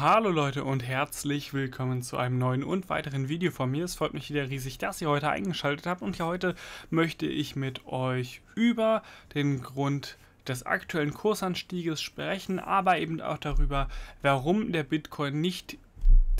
Hallo Leute und herzlich willkommen zu einem neuen und weiteren Video von mir. Es freut mich wieder riesig, dass ihr heute eingeschaltet habt und hier heute möchte ich mit euch über den Grund des aktuellen Kursanstieges sprechen, aber eben auch darüber, warum der Bitcoin nicht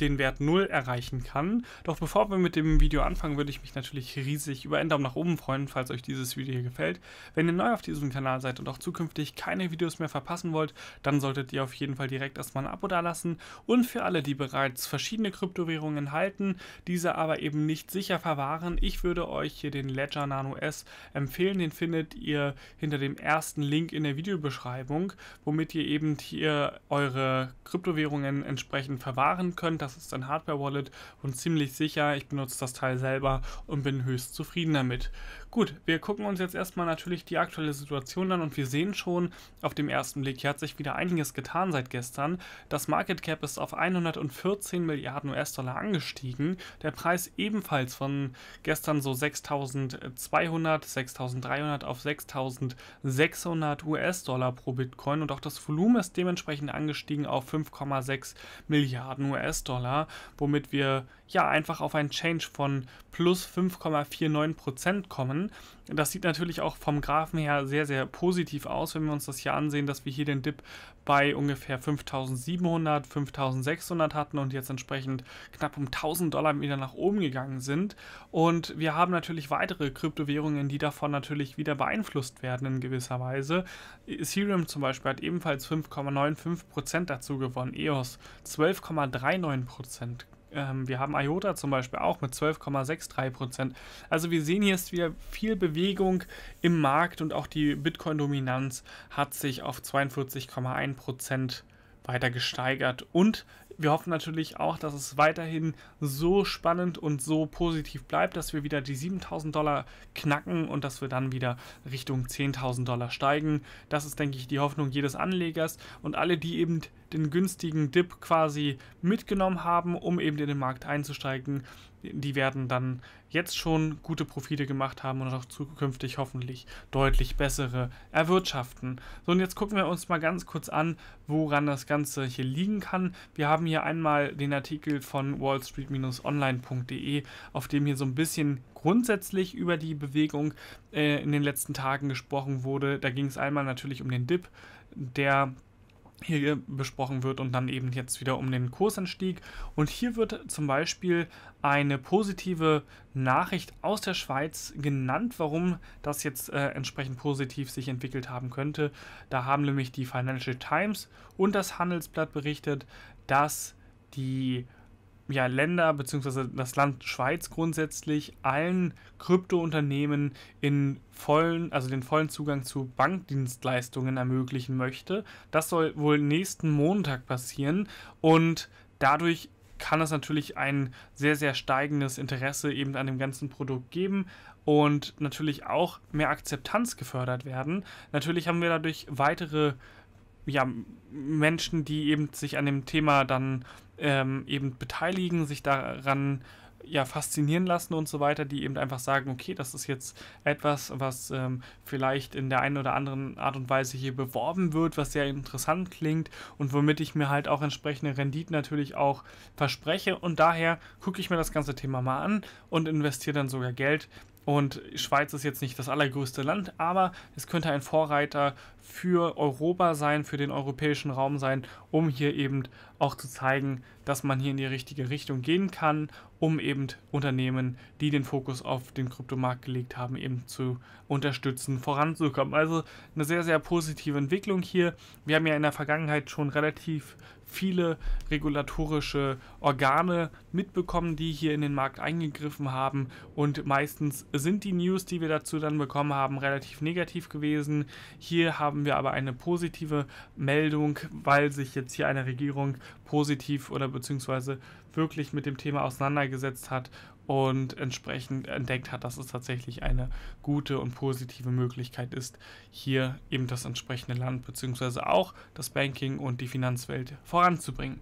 den Wert 0 erreichen kann. Doch bevor wir mit dem Video anfangen, würde ich mich natürlich riesig über einen Daumen nach oben freuen, falls euch dieses Video hier gefällt. Wenn ihr neu auf diesem Kanal seid und auch zukünftig keine Videos mehr verpassen wollt, dann solltet ihr auf jeden Fall direkt erstmal ein Abo dalassen. Und für alle, die bereits verschiedene Kryptowährungen halten, diese aber eben nicht sicher verwahren, ich würde euch hier den Ledger Nano S empfehlen. Den findet ihr hinter dem ersten Link in der Videobeschreibung, womit ihr eben hier eure Kryptowährungen entsprechend verwahren könnt. Das das ist ein Hardware-Wallet und ziemlich sicher. Ich benutze das Teil selber und bin höchst zufrieden damit. Gut, wir gucken uns jetzt erstmal natürlich die aktuelle Situation an und wir sehen schon auf dem ersten Blick, hier hat sich wieder einiges getan seit gestern. Das Market Cap ist auf 114 Milliarden US-Dollar angestiegen, der Preis ebenfalls von gestern so 6200, 6300 auf 6600 US-Dollar pro Bitcoin und auch das Volumen ist dementsprechend angestiegen auf 5,6 Milliarden US-Dollar, womit wir ja einfach auf ein Change von plus 5,49% kommen. Das sieht natürlich auch vom Graphen her sehr, sehr positiv aus, wenn wir uns das hier ansehen, dass wir hier den Dip bei ungefähr 5700, 5600 hatten und jetzt entsprechend knapp um 1000 Dollar wieder nach oben gegangen sind. Und wir haben natürlich weitere Kryptowährungen, die davon natürlich wieder beeinflusst werden in gewisser Weise. Ethereum zum Beispiel hat ebenfalls 5,95% dazu gewonnen, EOS 12,39%. Ähm, wir haben IOTA zum Beispiel auch mit 12,63 Also wir sehen hier ist wieder viel Bewegung im Markt und auch die Bitcoin-Dominanz hat sich auf 42,1 weiter gesteigert und wir hoffen natürlich auch, dass es weiterhin so spannend und so positiv bleibt, dass wir wieder die 7000 Dollar knacken und dass wir dann wieder Richtung 10.000 Dollar steigen. Das ist, denke ich, die Hoffnung jedes Anlegers und alle, die eben den günstigen Dip quasi mitgenommen haben, um eben in den Markt einzusteigen, die werden dann jetzt schon gute Profite gemacht haben und auch zukünftig hoffentlich deutlich bessere erwirtschaften. So, und jetzt gucken wir uns mal ganz kurz an, woran das Ganze hier liegen kann. Wir haben hier einmal den Artikel von wallstreet-online.de, auf dem hier so ein bisschen grundsätzlich über die Bewegung äh, in den letzten Tagen gesprochen wurde. Da ging es einmal natürlich um den Dip, der hier besprochen wird und dann eben jetzt wieder um den Kursanstieg. Und hier wird zum Beispiel eine positive Nachricht aus der Schweiz genannt, warum das jetzt äh, entsprechend positiv sich entwickelt haben könnte. Da haben nämlich die Financial Times und das Handelsblatt berichtet, dass die ja, Länder bzw. das Land Schweiz grundsätzlich allen Kryptounternehmen in vollen, also den vollen Zugang zu Bankdienstleistungen ermöglichen möchte. Das soll wohl nächsten Montag passieren und dadurch kann es natürlich ein sehr, sehr steigendes Interesse eben an dem ganzen Produkt geben und natürlich auch mehr Akzeptanz gefördert werden. Natürlich haben wir dadurch weitere ja, Menschen, die eben sich an dem Thema dann ähm, eben beteiligen, sich daran ja faszinieren lassen und so weiter, die eben einfach sagen, okay, das ist jetzt etwas, was ähm, vielleicht in der einen oder anderen Art und Weise hier beworben wird, was sehr interessant klingt und womit ich mir halt auch entsprechende Renditen natürlich auch verspreche und daher gucke ich mir das ganze Thema mal an und investiere dann sogar Geld und Schweiz ist jetzt nicht das allergrößte Land, aber es könnte ein Vorreiter für Europa sein, für den europäischen Raum sein, um hier eben auch zu zeigen, dass man hier in die richtige Richtung gehen kann, um eben Unternehmen, die den Fokus auf den Kryptomarkt gelegt haben, eben zu unterstützen, voranzukommen. Also eine sehr, sehr positive Entwicklung hier. Wir haben ja in der Vergangenheit schon relativ viele regulatorische Organe mitbekommen, die hier in den Markt eingegriffen haben und meistens sind die News, die wir dazu dann bekommen haben, relativ negativ gewesen. Hier haben wir aber eine positive Meldung, weil sich jetzt hier eine Regierung positiv oder beziehungsweise wirklich mit dem Thema auseinandergesetzt hat und entsprechend entdeckt hat, dass es tatsächlich eine gute und positive Möglichkeit ist, hier eben das entsprechende Land beziehungsweise auch das Banking und die Finanzwelt voranzubringen.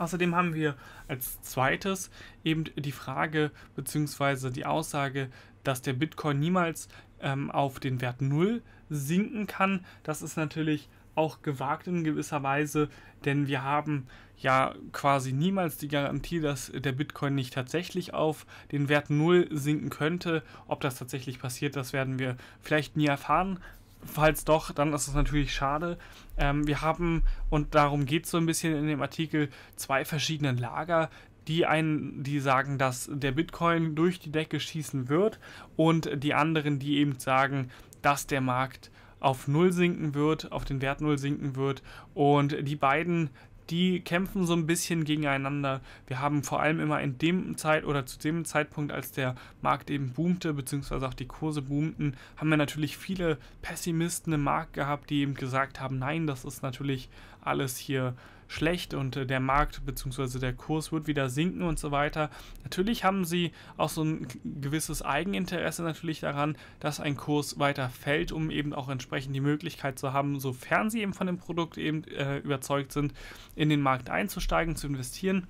Außerdem haben wir als zweites eben die Frage bzw. die Aussage, dass der Bitcoin niemals ähm, auf den Wert 0 sinken kann. Das ist natürlich auch gewagt in gewisser Weise, denn wir haben ja quasi niemals die Garantie, dass der Bitcoin nicht tatsächlich auf den Wert 0 sinken könnte. Ob das tatsächlich passiert, das werden wir vielleicht nie erfahren, falls doch, dann ist es natürlich schade. Ähm, wir haben, und darum geht es so ein bisschen in dem Artikel, zwei verschiedene Lager. Die einen, die sagen, dass der Bitcoin durch die Decke schießen wird und die anderen, die eben sagen, dass der Markt auf Null sinken wird, auf den Wert Null sinken wird. Und die beiden die kämpfen so ein bisschen gegeneinander. Wir haben vor allem immer in dem Zeit oder zu dem Zeitpunkt, als der Markt eben boomte, beziehungsweise auch die Kurse boomten, haben wir natürlich viele Pessimisten im Markt gehabt, die eben gesagt haben, nein, das ist natürlich alles hier schlecht und äh, der Markt bzw. der Kurs wird wieder sinken und so weiter. Natürlich haben sie auch so ein gewisses Eigeninteresse natürlich daran, dass ein Kurs weiter fällt, um eben auch entsprechend die Möglichkeit zu haben, sofern sie eben von dem Produkt eben äh, überzeugt sind, in den Markt einzusteigen, zu investieren.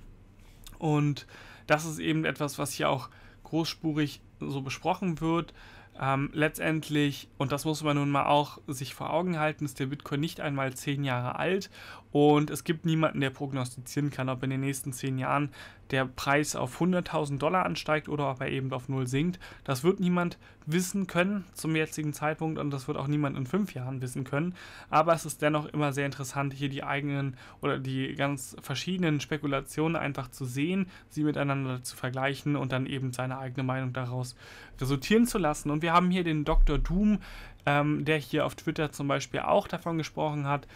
Und das ist eben etwas, was hier auch großspurig so besprochen wird. Ähm, letztendlich, und das muss man nun mal auch sich vor Augen halten, ist der Bitcoin nicht einmal zehn Jahre alt und es gibt niemanden, der prognostizieren kann, ob in den nächsten zehn Jahren der Preis auf 100.000 Dollar ansteigt oder ob er eben auf Null sinkt. Das wird niemand wissen können zum jetzigen Zeitpunkt und das wird auch niemand in fünf Jahren wissen können. Aber es ist dennoch immer sehr interessant, hier die eigenen oder die ganz verschiedenen Spekulationen einfach zu sehen, sie miteinander zu vergleichen und dann eben seine eigene Meinung daraus resultieren zu lassen. Und wir haben hier den Dr. Doom, ähm, der hier auf Twitter zum Beispiel auch davon gesprochen hat,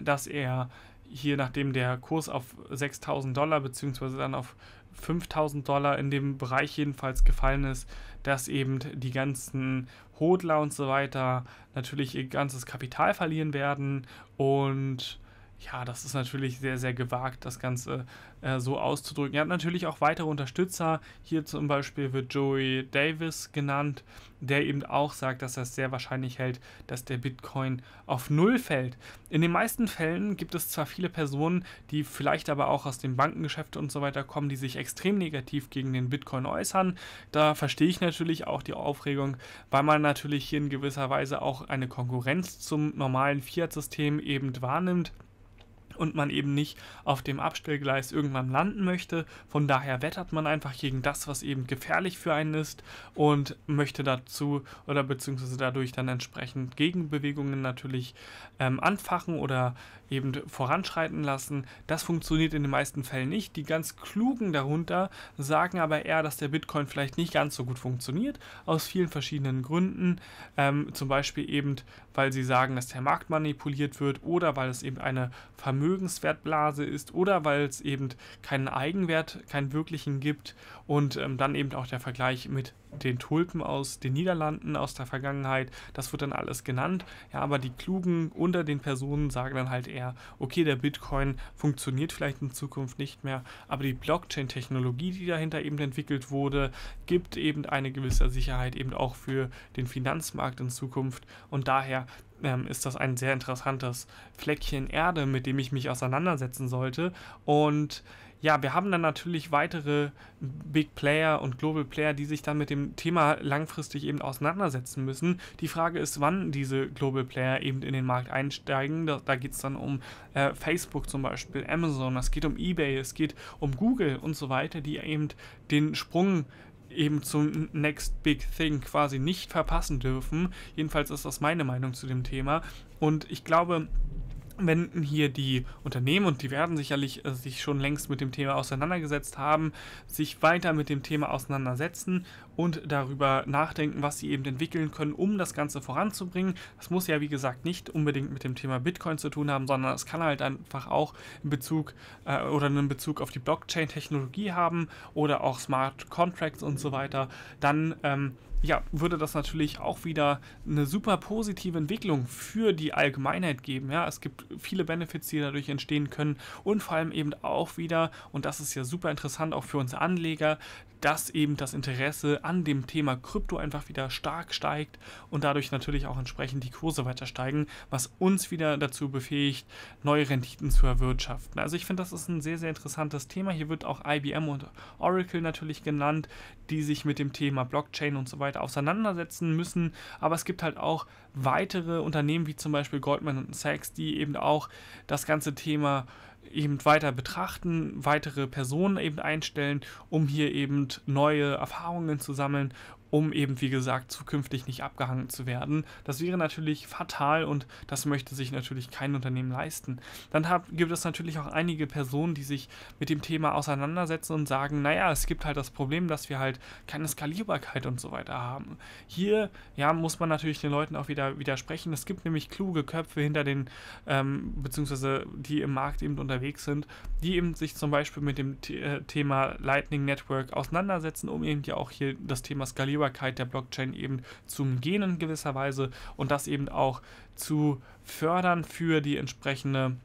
dass er hier, nachdem der Kurs auf 6000 Dollar bzw. dann auf 5000 Dollar in dem Bereich jedenfalls gefallen ist, dass eben die ganzen Hodler und so weiter natürlich ihr ganzes Kapital verlieren werden und ja, das ist natürlich sehr, sehr gewagt, das Ganze äh, so auszudrücken. Ihr habt natürlich auch weitere Unterstützer. Hier zum Beispiel wird Joey Davis genannt, der eben auch sagt, dass er es sehr wahrscheinlich hält, dass der Bitcoin auf Null fällt. In den meisten Fällen gibt es zwar viele Personen, die vielleicht aber auch aus den Bankengeschäften und so weiter kommen, die sich extrem negativ gegen den Bitcoin äußern. Da verstehe ich natürlich auch die Aufregung, weil man natürlich hier in gewisser Weise auch eine Konkurrenz zum normalen Fiat-System eben wahrnimmt und man eben nicht auf dem Abstellgleis irgendwann landen möchte. Von daher wettert man einfach gegen das, was eben gefährlich für einen ist und möchte dazu oder beziehungsweise dadurch dann entsprechend Gegenbewegungen natürlich ähm, anfachen oder eben voranschreiten lassen. Das funktioniert in den meisten Fällen nicht. Die ganz klugen darunter sagen aber eher, dass der Bitcoin vielleicht nicht ganz so gut funktioniert, aus vielen verschiedenen Gründen. Ähm, zum Beispiel eben, weil sie sagen, dass der Markt manipuliert wird oder weil es eben eine Vermögen Vermögenswertblase ist oder weil es eben keinen Eigenwert, keinen wirklichen gibt und ähm, dann eben auch der Vergleich mit den Tulpen aus den Niederlanden aus der Vergangenheit, das wird dann alles genannt. Ja, aber die Klugen unter den Personen sagen dann halt eher, okay, der Bitcoin funktioniert vielleicht in Zukunft nicht mehr, aber die Blockchain-Technologie, die dahinter eben entwickelt wurde, gibt eben eine gewisse Sicherheit eben auch für den Finanzmarkt in Zukunft und daher ähm, ist das ein sehr interessantes Fleckchen Erde, mit dem ich mich auseinandersetzen sollte. Und ja, wir haben dann natürlich weitere Big Player und Global Player, die sich dann mit dem Thema langfristig eben auseinandersetzen müssen. Die Frage ist, wann diese Global Player eben in den Markt einsteigen. Da, da geht es dann um äh, Facebook zum Beispiel, Amazon, es geht um eBay, es geht um Google und so weiter, die eben den Sprung eben zum Next Big Thing quasi nicht verpassen dürfen. Jedenfalls ist das meine Meinung zu dem Thema. Und ich glaube, wenden hier die Unternehmen und die werden sicherlich äh, sich schon längst mit dem Thema auseinandergesetzt haben, sich weiter mit dem Thema auseinandersetzen und darüber nachdenken, was sie eben entwickeln können, um das Ganze voranzubringen. Das muss ja wie gesagt nicht unbedingt mit dem Thema Bitcoin zu tun haben, sondern es kann halt einfach auch in Bezug äh, oder in Bezug auf die Blockchain-Technologie haben oder auch Smart Contracts und so weiter. Dann ähm, ja, würde das natürlich auch wieder eine super positive Entwicklung für die Allgemeinheit geben. Ja, es gibt viele Benefits, die dadurch entstehen können und vor allem eben auch wieder, und das ist ja super interessant auch für uns Anleger, dass eben das Interesse an dem Thema Krypto einfach wieder stark steigt und dadurch natürlich auch entsprechend die Kurse weiter steigen, was uns wieder dazu befähigt, neue Renditen zu erwirtschaften. Also ich finde, das ist ein sehr, sehr interessantes Thema. Hier wird auch IBM und Oracle natürlich genannt, die sich mit dem Thema Blockchain und so weiter weiter halt auseinandersetzen müssen. Aber es gibt halt auch weitere Unternehmen wie zum Beispiel Goldman Sachs, die eben auch das ganze Thema eben weiter betrachten, weitere Personen eben einstellen, um hier eben neue Erfahrungen zu sammeln, um eben wie gesagt zukünftig nicht abgehangen zu werden. Das wäre natürlich fatal und das möchte sich natürlich kein Unternehmen leisten. Dann hab, gibt es natürlich auch einige Personen, die sich mit dem Thema auseinandersetzen und sagen, naja, es gibt halt das Problem, dass wir halt keine Skalierbarkeit und so weiter haben. Hier ja, muss man natürlich den Leuten auch wieder widersprechen. Es gibt nämlich kluge Köpfe hinter den, ähm, beziehungsweise die im Markt eben unter unterwegs sind, die eben sich zum Beispiel mit dem äh, Thema Lightning Network auseinandersetzen, um eben ja auch hier das Thema Skalierbarkeit der Blockchain eben zu umgehen in gewisser Weise und das eben auch zu fördern für die entsprechende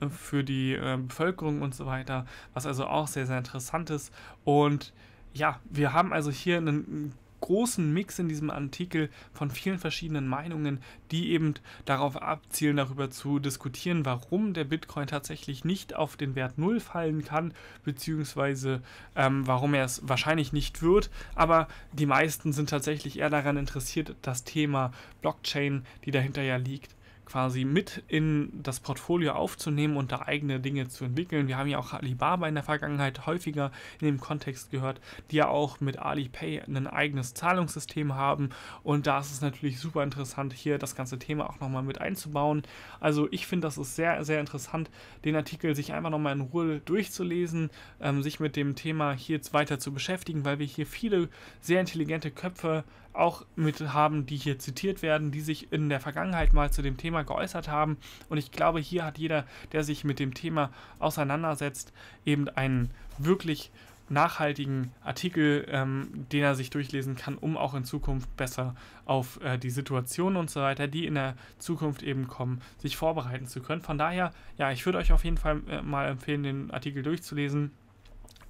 äh, für die äh, Bevölkerung und so weiter, was also auch sehr, sehr interessant ist. Und ja, wir haben also hier einen großen Mix in diesem Artikel von vielen verschiedenen Meinungen, die eben darauf abzielen, darüber zu diskutieren, warum der Bitcoin tatsächlich nicht auf den Wert Null fallen kann, beziehungsweise ähm, warum er es wahrscheinlich nicht wird. Aber die meisten sind tatsächlich eher daran interessiert, das Thema Blockchain, die dahinter ja liegt, quasi mit in das Portfolio aufzunehmen und da eigene Dinge zu entwickeln. Wir haben ja auch Alibaba in der Vergangenheit häufiger in dem Kontext gehört, die ja auch mit Alipay ein eigenes Zahlungssystem haben und da ist es natürlich super interessant, hier das ganze Thema auch nochmal mit einzubauen. Also ich finde, das ist sehr, sehr interessant, den Artikel sich einfach nochmal in Ruhe durchzulesen, ähm, sich mit dem Thema hier weiter zu beschäftigen, weil wir hier viele sehr intelligente Köpfe auch mit haben, die hier zitiert werden, die sich in der Vergangenheit mal zu dem Thema Thema geäußert haben. Und ich glaube, hier hat jeder, der sich mit dem Thema auseinandersetzt, eben einen wirklich nachhaltigen Artikel, ähm, den er sich durchlesen kann, um auch in Zukunft besser auf äh, die Situationen und so weiter, die in der Zukunft eben kommen, sich vorbereiten zu können. Von daher, ja, ich würde euch auf jeden Fall äh, mal empfehlen, den Artikel durchzulesen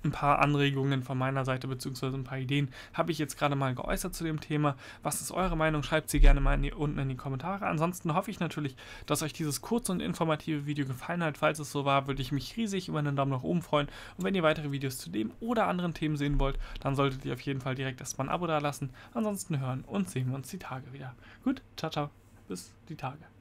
ein paar Anregungen von meiner Seite bzw. ein paar Ideen habe ich jetzt gerade mal geäußert zu dem Thema. Was ist eure Meinung? Schreibt sie gerne mal in die, unten in die Kommentare. Ansonsten hoffe ich natürlich, dass euch dieses kurze und informative Video gefallen hat. Falls es so war, würde ich mich riesig über einen Daumen nach oben freuen. Und wenn ihr weitere Videos zu dem oder anderen Themen sehen wollt, dann solltet ihr auf jeden Fall direkt erstmal ein Abo da lassen. Ansonsten hören und sehen wir uns die Tage wieder. Gut, ciao, ciao. Bis die Tage.